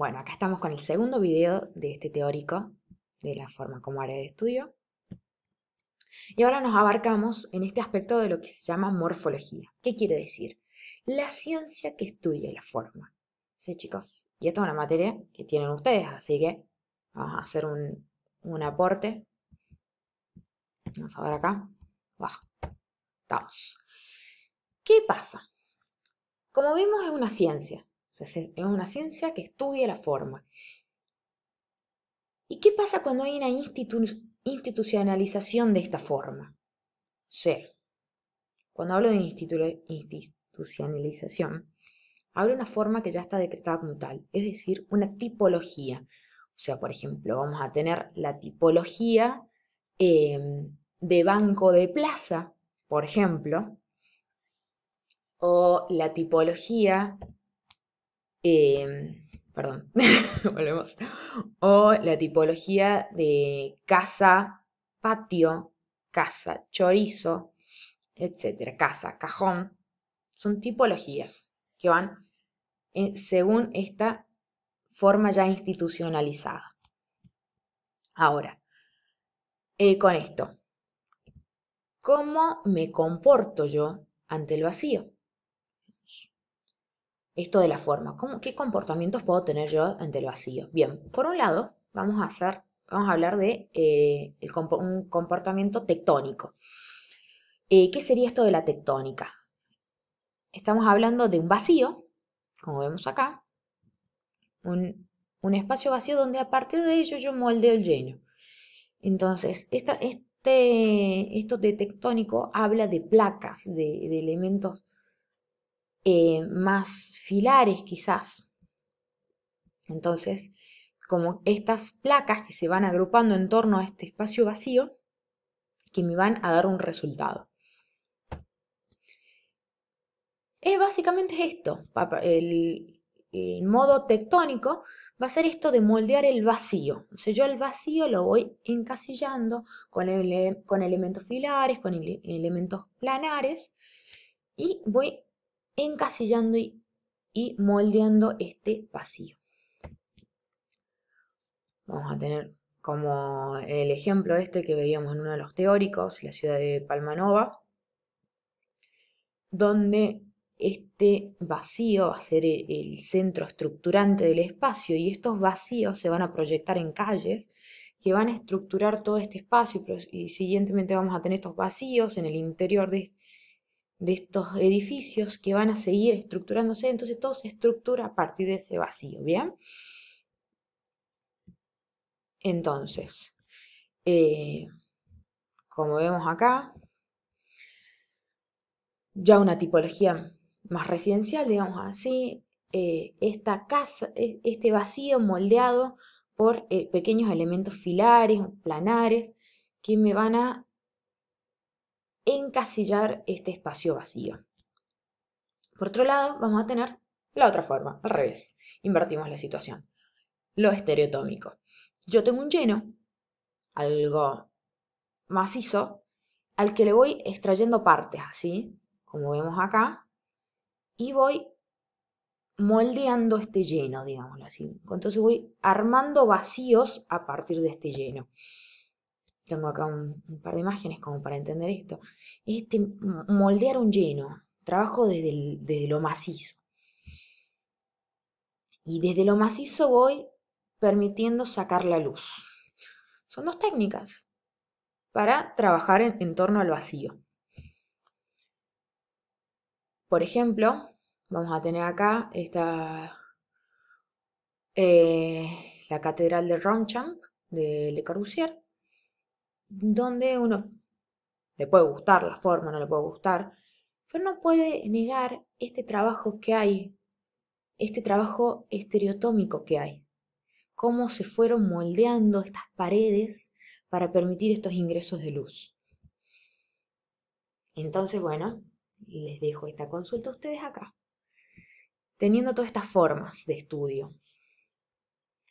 Bueno, acá estamos con el segundo video de este teórico de la forma como área de estudio. Y ahora nos abarcamos en este aspecto de lo que se llama morfología. ¿Qué quiere decir? La ciencia que estudia la forma. Sí, chicos. Y esta es una materia que tienen ustedes, así que vamos a hacer un, aporte. Vamos a ver acá. Vamos. ¿Qué pasa? Como vimos, es una ciencia es una ciencia que estudia la forma. ¿Y qué pasa cuando hay una institucionalización de esta forma? O sea, cuando hablo de institucionalización, hablo de una forma que ya está decretada como tal, es decir, una tipología. O sea, por ejemplo, vamos a tener la tipología em, de banco de plaza, por ejemplo, o la tipología Em, perdón, volvemos. O la tipología de casa, patio, casa, chorizo, etcétera, casa, cajón. Son tipologías que van según esta forma ya institucionalizada. Ahora, eh, con esto, ¿cómo me comporto yo ante el vacío? esto de la forma. ¿Qué comportamientos puedo tener yo ante el vacío? Bien, por un lado, vamos a, hacer, vamos a hablar de eh, el, un comportamiento tectónico. Eh, ¿Qué sería esto de la tectónica? Estamos hablando de un vacío, como vemos acá, un, espacio vacío donde a partir de ello yo moldeo el lleno. Entonces, este, esto de tectónico habla de placas, de, de elementos eh, más filares quizás. Entonces, como estas placas que se van agrupando en torno a este espacio vacío, que me van a dar un resultado. Es básicamente esto, el, modo tectónico va a ser esto de moldear el vacío. yo el vacío lo voy encasillando con, con elementos filares, con elementos planares, y voy encasillando y, moldeando este vacío. Vamos a tener como el ejemplo este que veíamos en uno de los teóricos, la ciudad de Palmanova, donde este vacío va a ser e-, el centro estructurante del espacio y estos vacíos se van a proyectar en calles que van a estructurar todo este espacio y, siguientemente vamos a tener estos vacíos en el interior de, este, de estos edificios que van a seguir estructurándose, entonces todo se estructura a partir de ese vacío, ¿bien? Entonces, eh, como vemos acá, ya una tipología más residencial, digamos así, eh, esta casa, e, este vacío moldeado por eh, pequeños elementos filares, planares, que me van a encasillar este espacio vacío. Por otro lado, vamos a tener la otra forma, al revés. Invertimos la situación. Lo estereotómico. Yo tengo un lleno, algo macizo, al que le voy extrayendo partes, así, como vemos acá, y voy moldeando este lleno, digámoslo así. Entonces voy armando vacíos a partir de este lleno. Tengo acá un, par de imágenes como para entender esto. Este, moldear un lleno, trabajo desde, lo macizo. Y desde lo macizo voy permitiendo sacar la luz. Son dos técnicas para trabajar en, torno al vacío. Por ejemplo, vamos a tener acá esta, eh, la catedral de Ronchamp de Le Corbusier, donde uno le puede gustar la forma, no le puede gustar, pero no puede negar este trabajo que hay, este trabajo estereotómico que hay, cómo se fueron moldeando estas paredes para permitir estos ingresos de luz. Entonces, bueno, les dejo esta consulta a ustedes acá. Teniendo todas estas formas de estudio,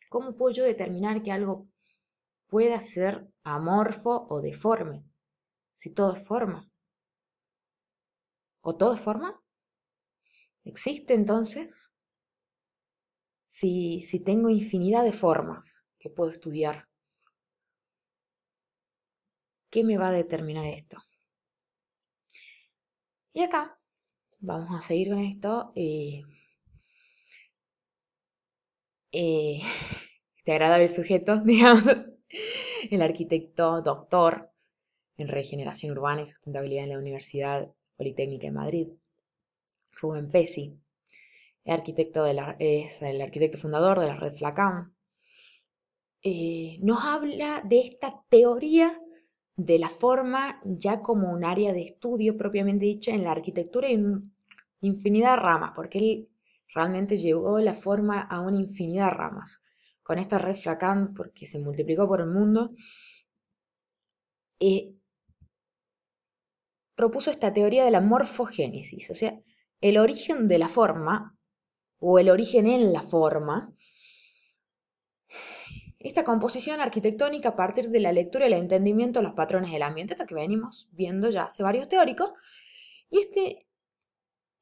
¿cómo puedo yo determinar que algo pueda ser amorfo o deforme. Si todo es forma. ¿O todo es forma? ¿Existe entonces? Si, si tengo infinidad de formas que puedo estudiar, ¿qué me va a determinar esto? Y acá vamos a seguir con esto. Eh, eh, ¿Te agrada el sujeto, digamos, el arquitecto doctor en regeneración urbana y sustentabilidad en la Universidad Politécnica de Madrid. Rubén Pesi, el arquitecto es el arquitecto fundador de la red Flacam, eh, nos habla de esta teoría de la forma ya como un área de estudio propiamente dicha en la arquitectura en infinidad de ramas, porque él realmente llevó la forma a una infinidad de ramas con esta red Fracam porque se multiplicó por el mundo, eh, propuso esta teoría de la morfogénesis, o sea, el origen de la forma o el origen en la forma, esta composición arquitectónica a partir de la lectura y el entendimiento de los patrones del ambiente, esto que venimos viendo ya hace varios teóricos, y este,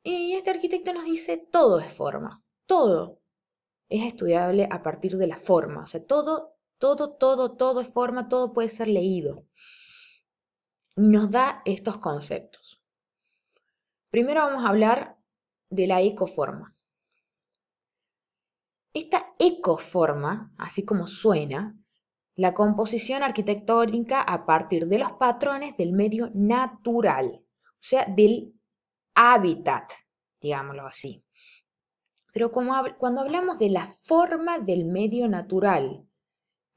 y este arquitecto nos dice todo es forma, todo, es estudiable a partir de la forma. O sea, todo, todo, todo, todo es forma, todo puede ser leído. Y Nos da estos conceptos. Primero vamos a hablar de la ecoforma. Esta ecoforma, así como suena, la composición arquitectónica a partir de los patrones del medio natural, o sea, del hábitat, digámoslo así. Pero cuando hablamos de la forma del medio natural,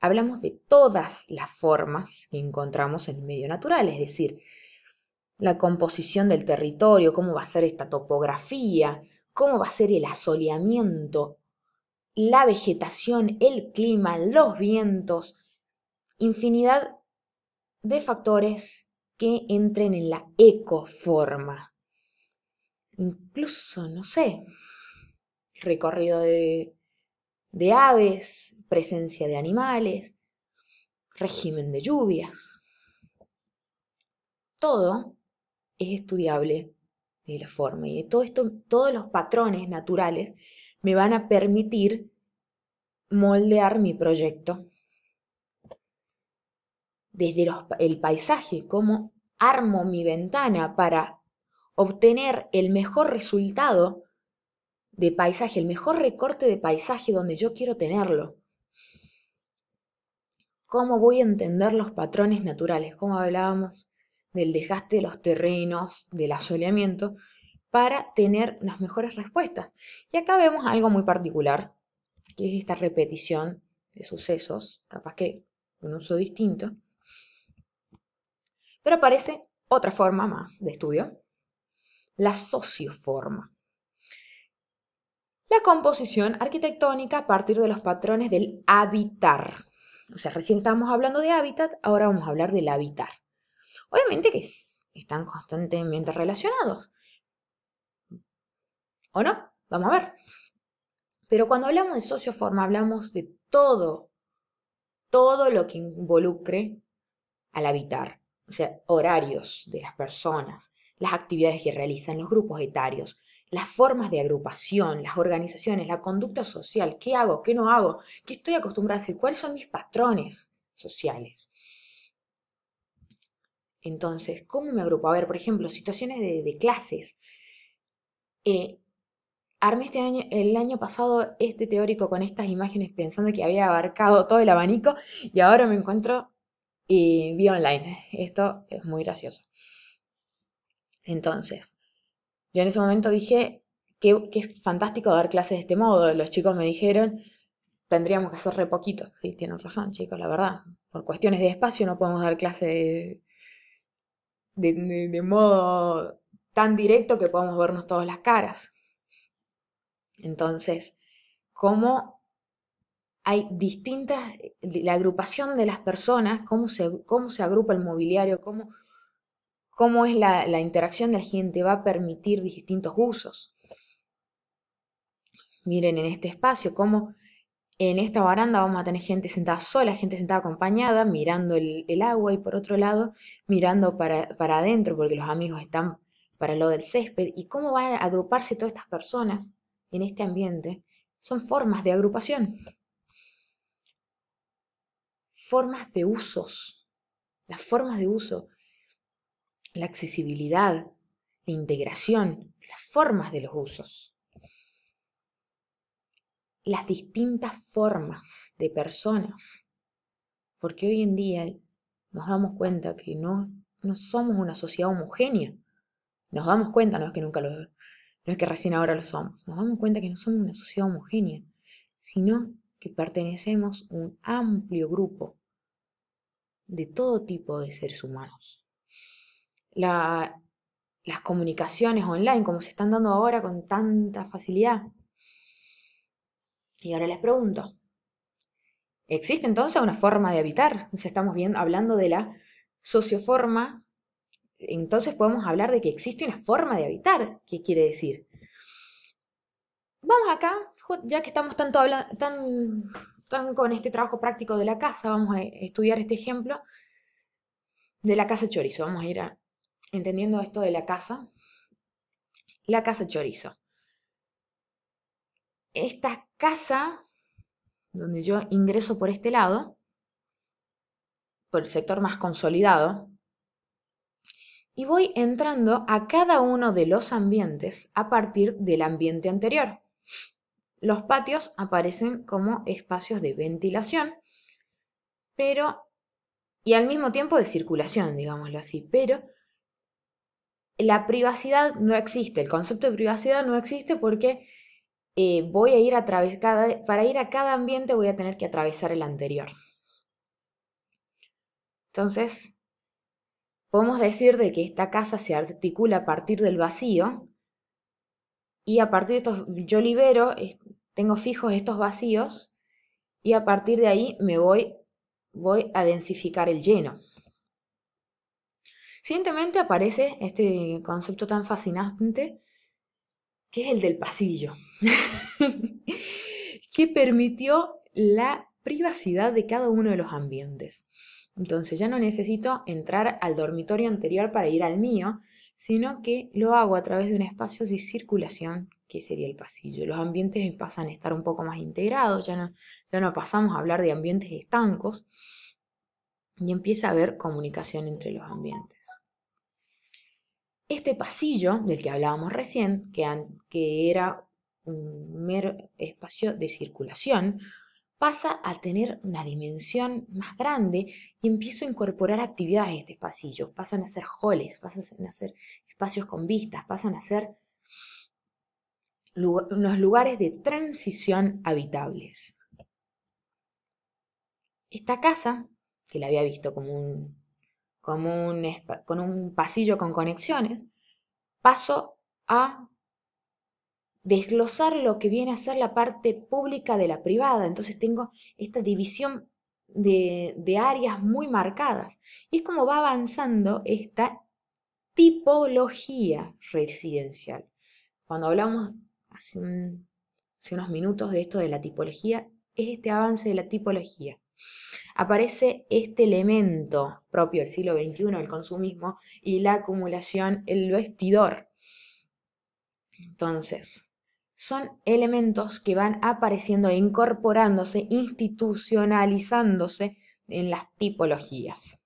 hablamos de todas las formas que encontramos en el medio natural, es decir, la composición del territorio, cómo va a ser esta topografía, cómo va a ser el asoleamiento, la vegetación, el clima, los vientos, infinidad de factores que entren en la ecoforma. Incluso, no sé, recorrido de, de aves, presencia de animales, régimen de lluvias. Todo es estudiable de la forma y todo esto, todos los patrones naturales me van a permitir moldear mi proyecto. Desde el paisaje, cómo armo mi ventana para obtener el mejor resultado de paisaje, el mejor recorte de paisaje donde yo quiero tenerlo. ¿Cómo voy a entender los patrones naturales? Como hablábamos del desgaste de los terrenos, del asoleamiento, para tener las mejores respuestas. Y acá vemos algo muy particular, que es esta repetición de sucesos, capaz que un uso distinto. Pero aparece otra forma más de estudio, la socioforma. La composición arquitectónica a partir de los patrones del habitar. O sea, recién estábamos hablando de hábitat, ahora vamos a hablar del habitar. Obviamente que están constantemente relacionados. ¿O no? Vamos a ver. Pero cuando hablamos de socioforma, hablamos de todo, todo lo que involucre al habitar. O sea, horarios de las personas, las actividades que realizan, los grupos etarios, las formas de agrupación, las organizaciones, la conducta social, qué hago, qué no hago, qué estoy acostumbrada a hacer, cuáles son mis patrones sociales. Entonces, ¿cómo me agrupo? A ver, por ejemplo, situaciones de, clases. Eh, armé este año, el año pasado este teórico con estas imágenes pensando que había abarcado todo el abanico y ahora me encuentro y vi online. Esto es muy gracioso. Entonces, yo en ese momento dije, que, es fantástico dar clases de este modo. Los chicos me dijeron, tendríamos que hacer re poquito. Sí, tienen razón, chicos, la verdad. Por cuestiones de espacio no podemos dar clases de, modo tan directo que podamos vernos todas las caras. Entonces, cómo hay distintas, la agrupación de las personas, cómo se, cómo se agrupa el mobiliario, cómo cómo es la, interacción de la gente va a permitir distintos usos. Miren en este espacio cómo en esta baranda vamos a tener gente sentada sola, gente sentada acompañada, mirando el, agua y por otro lado mirando para, para, adentro porque los amigos están para lo del césped. ¿Y cómo van a agruparse todas estas personas en este ambiente? Son formas de agrupación, formas de usos, las formas de uso la accesibilidad, la integración, las formas de los usos, las distintas formas de personas, porque hoy en día nos damos cuenta que no, no somos una sociedad homogénea, nos damos cuenta, no es que nunca lo, no es que recién ahora lo somos, nos damos cuenta que no somos una sociedad homogénea, sino que pertenecemos a un amplio grupo de todo tipo de seres humanos las comunicaciones online, como se están dando ahora con tanta facilidad. Y ahora les pregunto, ¿existe entonces una forma de habitar? si estamos hablando de la socioforma, entonces podemos hablar de que existe una forma de habitar. ¿Qué quiere decir? Vamos acá, ya que estamos tanto tan, tan con este trabajo práctico de la casa, vamos a estudiar este ejemplo de la casa chorizo. Vamos a ir a, entendiendo esto de la casa, la casa chorizo. Esta casa, donde yo ingreso por este lado, por el sector más consolidado, y voy entrando a cada uno de los ambientes a partir del ambiente anterior. Los patios aparecen como espacios de ventilación, pero y al mismo tiempo de circulación, digámoslo así, pero la privacidad no existe, el concepto de privacidad no existe porque eh, voy a ir para ir a cada ambiente voy a tener que atravesar el anterior. Entonces, podemos decir de que esta casa se articula a partir del vacío y a partir de estos, yo libero, tengo fijos estos vacíos y a partir de ahí me voy, voy a densificar el lleno. Siguientemente aparece este concepto tan fascinante que es el del pasillo, que permitió la privacidad de cada uno de los ambientes. Entonces ya no necesito entrar al dormitorio anterior para ir al mío, sino que lo hago a través de un espacio de circulación que sería el pasillo. Los ambientes pasan a estar un poco más integrados, ya no, ya no pasamos a hablar de ambientes estancos, y empieza a haber comunicación entre los ambientes. Este pasillo del que hablábamos recién, que, era un mero espacio de circulación, pasa a tener una dimensión más grande y empiezo a incorporar actividades en este pasillo. Pasan a ser halls, pasan a ser espacios con vistas, pasan a ser unos lugares de transición habitables. Esta casa que la había visto como un, como un, con un pasillo con conexiones, paso a desglosar lo que viene a ser la parte pública de la privada. Entonces tengo esta división de, áreas muy marcadas. Y es como va avanzando esta tipología residencial. Cuando hablamos hace unos minutos de esto de la tipología, es este avance de la tipología. Aparece este elemento propio del siglo XXI, el consumismo, y la acumulación, el vestidor. Entonces, son elementos que van apareciendo, incorporándose, institucionalizándose en las tipologías.